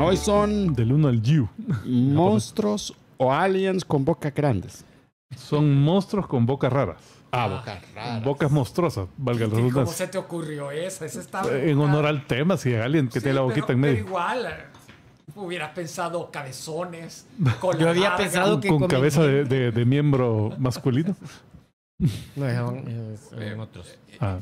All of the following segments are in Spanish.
Hoy son. Del 1 al you Monstruos o aliens con bocas grandes. Son monstruos con bocas raras. Ah, ah bocas monstruosas, valga la redundancia. ¿Cómo se te ocurrió eso? Eh, en honor al tema, si hay alguien que te tiene la boquita en medio. Pero igual. Eh, Hubieras pensado cabezones. Con Yo había pensado que. Con, cabeza de miembro masculino. No, en eh, otros. Ah. ah.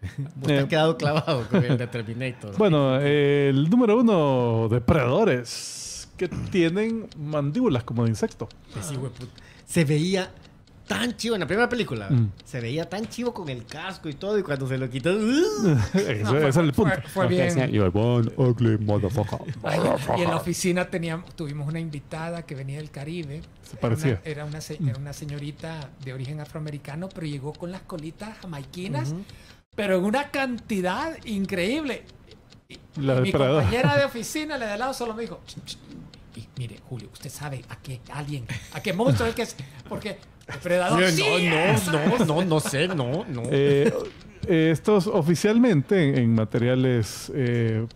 Pues te has eh, quedado clavado con el de Terminator. Bueno, el número uno, depredadores que tienen mandíbulas como de insecto. Pues sí, pues, Se veía tan chivo en la primera película. Mm. Se veía tan chivo con el casco y todo, y cuando se lo quitó. ¡uh! eso, es el punto. Fue, bien. y en la oficina teníamos, tuvimos una invitada que venía del Caribe. Se parecía. Era una, era una, mm. señorita de origen afroamericano, pero llegó con las colitas jamaiquinas, pero en una cantidad increíble. Y, mi compañera de oficina, le de lado, solo me dijo. Y mire, Julio, usted sabe a qué alguien, a qué monstruo es que es. Porque no, no, no, no, no sé, no, no. Eh, eh, estos oficialmente en materiales eh,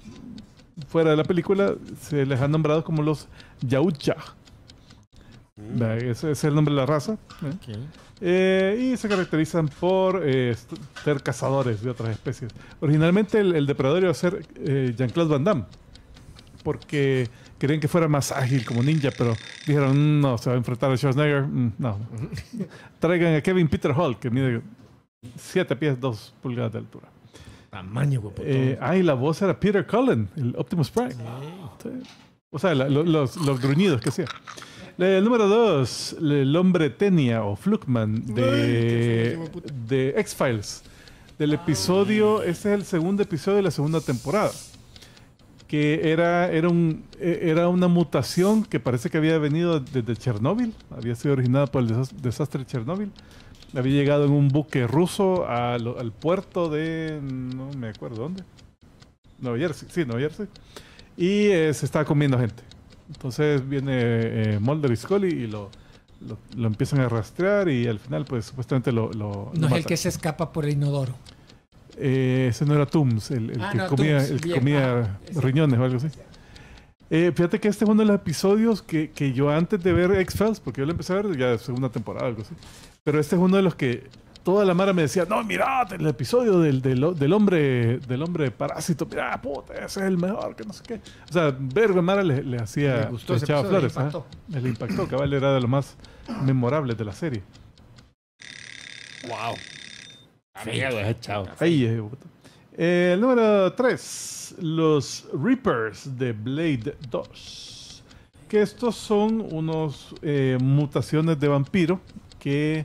fuera de la película se les han nombrado como los Yaucha. Mm. Ese es el nombre de la raza. y se caracterizan por ser cazadores de otras especies. Originalmente el, el depredador iba a ser Jean-Claude Van Damme, porque Querían que fuera más ágil como ninja, pero dijeron, mm, no, se va a enfrentar a Schwarzenegger. Mm, no. Traigan a Kevin Peter Hall, que mide 7 pies 2 pulgadas de altura. Tamaño, güey. Eh, la voz era Peter Cullen, el Optimus Prime. O sea, los, gruñidos que hacía. El número 2, el hombre Tenia o Flukman de, de X-Files. Del episodio, este es el segundo episodio de la segunda temporada que era, era, un, e, era una mutación que parece que había venido desde Chernóbil, había sido originada por el desastre de Chernóbil. Había llegado en un buque ruso al, puerto de. no me acuerdo dónde. Nueva Jersey, sí, Nueva Jersey. Y eh, se estaba comiendo gente. Entonces viene eh, Molder y Scully y lo, empiezan a rastrear y al final, pues supuestamente lo. no es el que se escapa por el inodoro. Eh, ese no era Tums, el, ah, que comía, comía ah, riñones o algo así. Eh, fíjate que este es uno de los episodios que, que yo antes de ver X-Files, porque yo lo empecé a ver ya de segunda temporada, algo así. Pero este es uno de los que toda la mara me decía, no, mira el episodio del, del, del hombre del hombre parásito, mira, puta, ese es el mejor, que no sé qué. O sea, ver mara le, le hacía, le echaba flores. ¿ah? impactó. impactó, cabal, era de lo más memorable de la serie. Wow. El número 3, los Reapers de Blade 2. Que estos son unos eh, mutaciones de vampiro que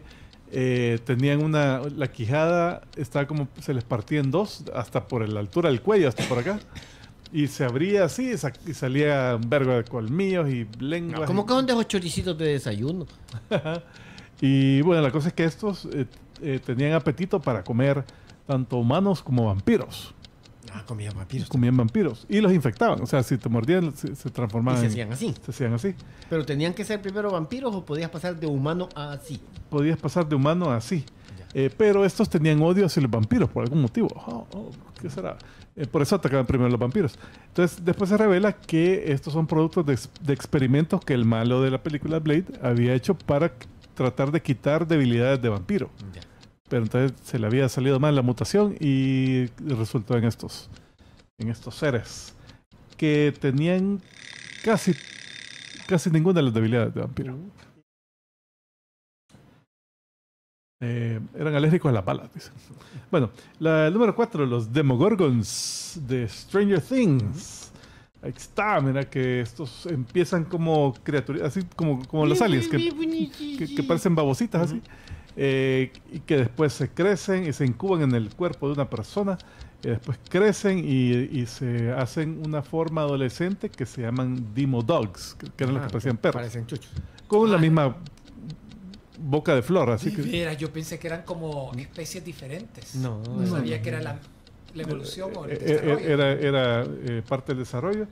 eh, tenían una. La quijada estaba como. Se les partía en dos, hasta por la altura del cuello, hasta por acá. Y se abría así y, salía un vergo de colmillos y lengua. ¿Cómo y... que son de choricitos de desayuno? y bueno, la cosa es que estos eh, eh, tenían apetito para comer tanto humanos como vampiros. Ah, comían vampiros. Comían vampiros. Y los infectaban. O sea, si te mordían, se, transformaban. se hacían así. Se hacían así. Pero tenían que ser primero vampiros o podías pasar de humano a así. Podías pasar de humano a así. Eh, pero estos tenían odio hacia los vampiros por algún motivo. Oh, oh, ¿Qué será? Eh, por eso atacaban primero los vampiros. Entonces, después se revela que estos son productos de, de, experimentos que el malo de la película Blade había hecho para tratar de quitar debilidades de vampiro. Pero entonces se le había salido mal la mutación y resultó en estos, en estos seres que tenían casi, casi ninguna de las debilidades de vampiro. Eh, eran alérgicos a las balas, Bueno, el número 4, los Demogorgons de Stranger Things. Ahí está, mira que estos empiezan como criaturas, así como, como los aliens, que, que, parecen babositas así, eh, y que después se crecen y se incuban en el cuerpo de una persona, y después crecen y, se hacen una forma adolescente que se llaman demodogs, que, eran los que ah, parecían perros. Parecen chuchos. Con la ah. misma boca de flor, así que... Mira, yo pensé que eran como especies diferentes. No, sabía que era la evolución eh, eh, Era, era eh, parte del desarrollo.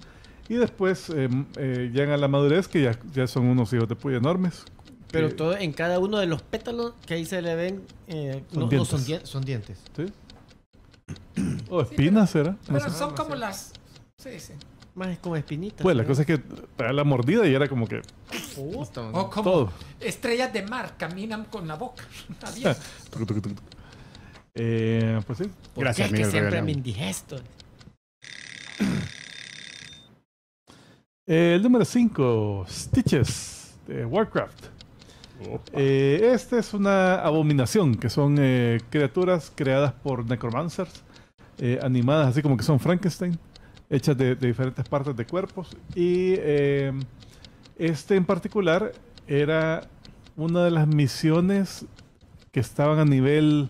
Y después llegan a la madurez, que ya, ya son unos hijos de puya enormes. Pero todo, en cada uno de los pétalos que ahí se le ven, son, no, dientes. son, son, dientes. O espinas, era son como ah, las... Más como espinitas. Pues la cosa es que la mordida y era como que. Oh. Estrellas de mar caminan con la boca Eh, pues sí. Gracias, que siempre me indigesto. Eh, el número 5, Stitches de Warcraft. Eh, esta es una abominación, que son criaturas creadas por necromancers, animadas así como que son Frankenstein, hechas de, de diferentes partes de cuerpos. Y este en particular era una de las misiones que estaban a nivel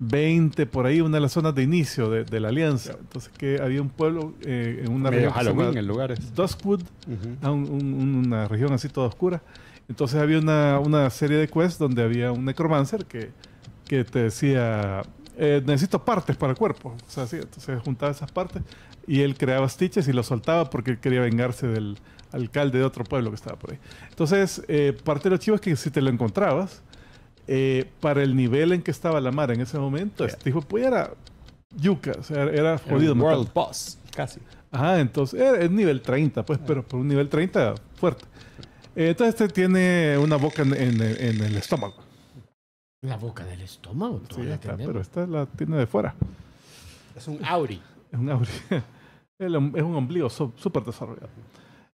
20 por ahí, una de las zonas de inicio de, la alianza. Entonces que había un pueblo eh, en una región... Halloween en lugares. Duskwood, ah, una región así toda oscura. Entonces había una, una serie de quests donde había un necromancer que, que te decía, eh, necesito partes para el cuerpo. O sea, sí, entonces juntaba esas partes y él creaba stitches y los soltaba porque quería vengarse del alcalde de otro pueblo que estaba por ahí. Entonces, eh, parte de lo chivo es que si te lo encontrabas, eh, para el nivel en que estaba la Mara en ese momento, este pues era yuca, era jodido. world Boss, casi. Ajá, entonces es nivel 30, pues, pero por un nivel 30 fuerte. Eh, entonces este tiene una boca en, el estómago. La boca del estómago, pero esta la tiene de fuera. Es un auri. Es un auri. Es un ombligo súper desarrollado.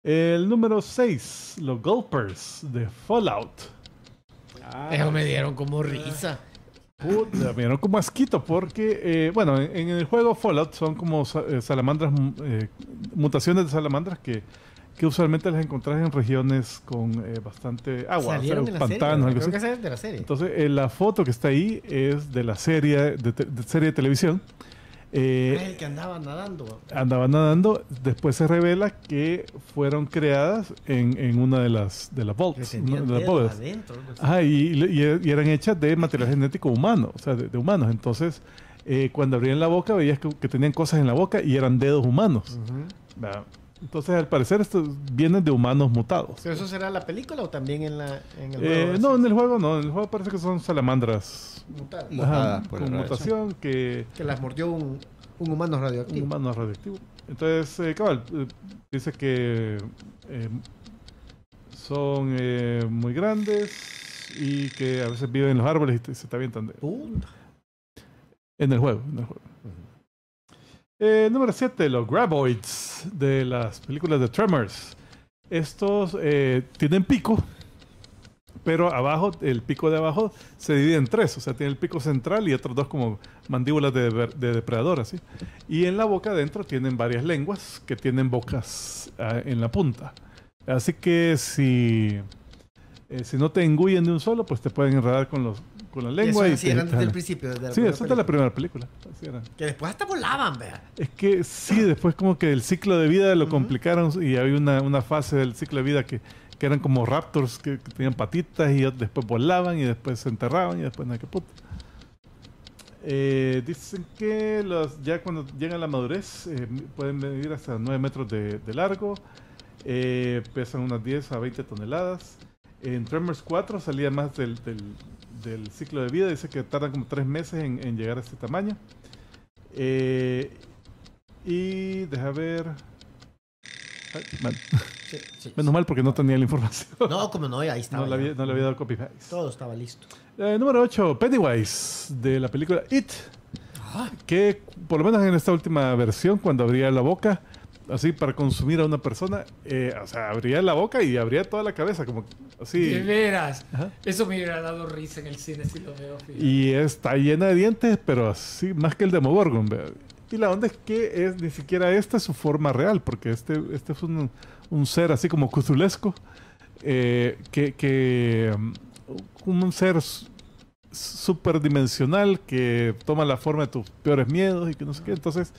El número 6, los Gulpers de Fallout. Eso me dieron como risa. me dieron como asquito porque, eh, bueno, en, el juego Fallout son como eh, salamandras, eh, mutaciones de salamandras que, que usualmente las encontrás en regiones con bastante agua, pantanos, Entonces, la foto que está ahí es de la serie serie de televisión eh, el que andaba nadando. Andaban nadando. Después se revela que fueron creadas en, en una de las de las vaults, ah y, eran hechas de material genético humano, o sea, de, humanos. Entonces, eh, cuando abrían la boca, veías que, tenían cosas en la boca y eran dedos humanos. Entonces, al parecer, esto vienen de humanos mutados. eso será la película o también en, la, en el eh, juego? no, en el juego no. En el juego parece que son salamandras. Mutadas. Pues, con mutación que... Que las mordió un, humano radioactivo. Un humano radioactivo. Entonces, eh, cabal, eh, dice que son muy grandes y que a veces viven en los árboles y se está viendo de... En el juego, en el juego. Eh, número 7, los Graboids de las películas de Tremors. Estos eh, tienen pico, pero abajo, el pico de abajo se divide en tres. O sea, tiene el pico central y otros dos como mandíbulas de, depredador, así. Y en la boca adentro tienen varias lenguas que tienen bocas ah, en la punta. Así que si, eh, si no te engullen de un solo, pues te pueden enredar con los, con la lengua. Y principio. sí, eso de la primera película. Que después hasta volaban, vea. Es que sí, después como que el ciclo de vida lo complicaron y había una, fase del ciclo de vida que, eran como raptors que, tenían patitas y después volaban y después se enterraban y después nada que puta. Eh, dicen que los, ya cuando llegan a la madurez eh, pueden medir hasta 9 metros de, largo, eh, pesan unas 10 a 20 toneladas. En Tremors 4 salía más del, del, del ciclo de vida. Dice que tardan como tres meses en, llegar a este tamaño. Eh, y deja ver. Menos mal porque no tenía la información. No, como no, ahí estaba. No le había, no había, dado copy Todo estaba listo. Eh, número 8, Pennywise, de la película It. Ah. Que por lo menos en esta última versión, cuando abría la boca, así para consumir a una persona, eh, o sea, abría la boca y abría toda la cabeza, como así. De veras. Eso me hubiera dado risa en el cine si lo veo. Y está llena de dientes, pero así, más que el Demogorgon. Y la onda es que es, ni siquiera esta es su forma real, porque este, este es un, ser así como Cusulesco eh, que, que mm, un ser superdimensional que toma la forma de tus peores miedos y que no sé qué. Entonces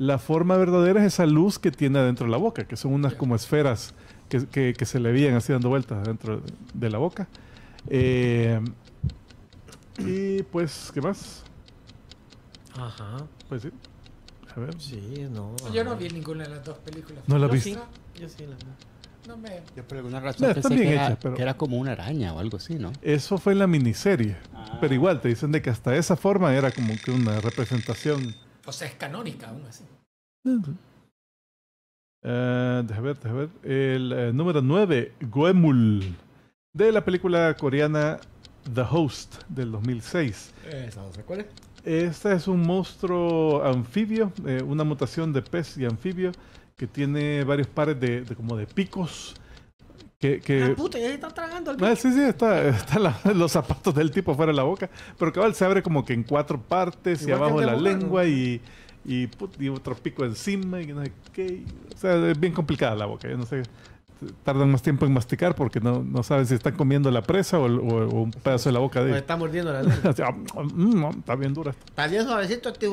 la forma verdadera es esa luz que tiene adentro de la boca, que son unas como esferas que, se le veían así dando vueltas dentro de la boca. Eh, y pues, ¿qué más? Ajá. Pues sí. A ver. Sí, no. Yo no vi ninguna de las dos películas. ¿No la viste? yo sí la vi. No me... Yo por alguna razón que, era, como una araña o algo así, ¿no? Eso fue en la miniserie. Ah. Pero igual, te dicen de que hasta esa forma era como que una representación o es canónica aún así. Eh, deja ver, deja ver. El eh, número 9, Goemul, de la película coreana The Host del 2006. Esa Este es un monstruo anfibio, eh, una mutación de pez y anfibio que tiene varios pares como de picos que, que... Ah, puta, ya está tragando ah, Sí, sí, están los zapatos del tipo fuera de la boca. Pero cabal se abre como que en cuatro partes y abajo de la lengua y, y, otro pico encima y no sé qué. O sea, es bien complicada la boca. no sé. Tardan más tiempo en masticar porque no, no saben si están comiendo la presa o, un pedazo de la boca de está mordiendo la lengua. Mm, mm, está bien dura. Está bien suavecito, este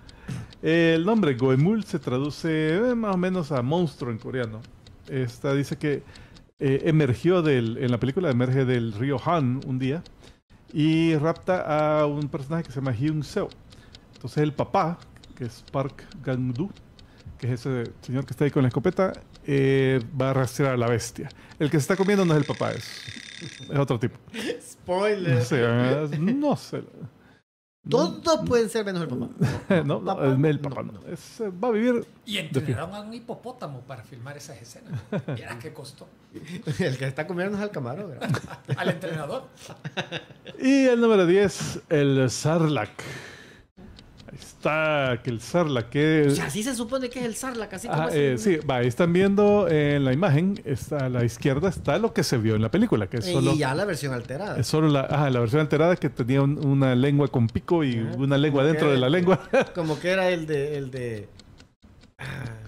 El nombre Goemul se traduce eh, más o menos a monstruo en coreano. Esta dice que eh, emergió en la película emerge del río Han un día y rapta a un personaje que se llama Hyun Seo. Entonces el papá, que es Park Gangdu que es ese señor que está ahí con la escopeta, eh, va a rastrear a la bestia. El que se está comiendo no es el papá, es, es otro tipo. Spoiler. No ah, no sé. Todos pueden ser menos el papá. no, el papá no. Eh, va a vivir. Y entrenaron a un hipopótamo para filmar esas escenas. Vieras qué costó. el que está comiendo es al camarógrafo. al entrenador. y el número 10, el Sarlacc está que el Sarla Que... es. Pues así se supone que es el zarla, casi como ah, eh, Sí, están viendo en la imagen, está, a la izquierda está lo que se vio en la película. Que es solo, y ya la versión alterada. Es solo la, ah la versión alterada que tenía una lengua con pico y ah, una lengua dentro de la lengua. Como que era el de. El de...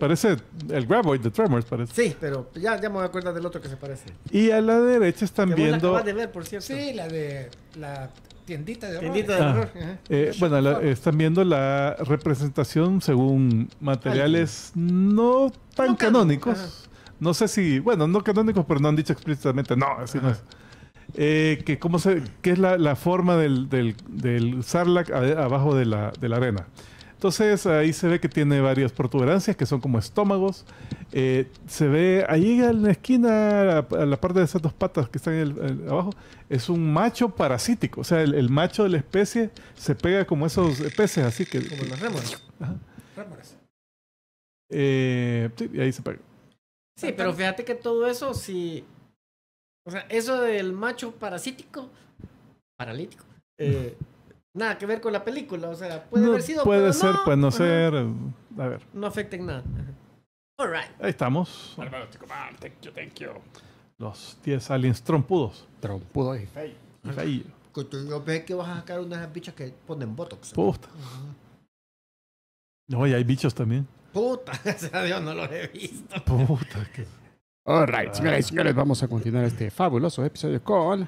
Parece el Graboid de Tremors, parece. Sí, pero ya, ya me acuerdo del otro que se parece. Y a la derecha están viendo. la de ver, por cierto. Sí, la de. La Tiendita de horror. Ah, eh, bueno, están viendo la representación según materiales no tan canónicos. No sé si, bueno, no canónicos, pero no han dicho explícitamente, no, así no es. Eh, que cómo se, qué es la, forma del, del, sarlac abajo de la, de la arena. Entonces ahí se ve que tiene varias protuberancias que son como estómagos. Eh, se ve ahí en la esquina, a la, parte de esas dos patas que están en el, abajo, es un macho parasítico. O sea, el, macho de la especie se pega como esos peces, así que. Como las eh, rémoras. Eh, sí, y ahí se pega. Sí, pero fíjate que todo eso, si. O sea, eso del macho parasítico, paralítico, eh, nada que ver con la película. O sea, puede haber sido. Puede pero ser, no. puede no ser. A ver. No afecta en nada. All right. Ahí estamos. Thank you, thank you. Los 10 aliens trompudos. Trompudos y fey. Fey. Yo ves que vas a sacar unas bichas que ponen botox. Puta. No, y hay bichos también. Puta, gracias a Dios no los he visto. Puta, que. All right, y señores, vamos a continuar este fabuloso episodio con.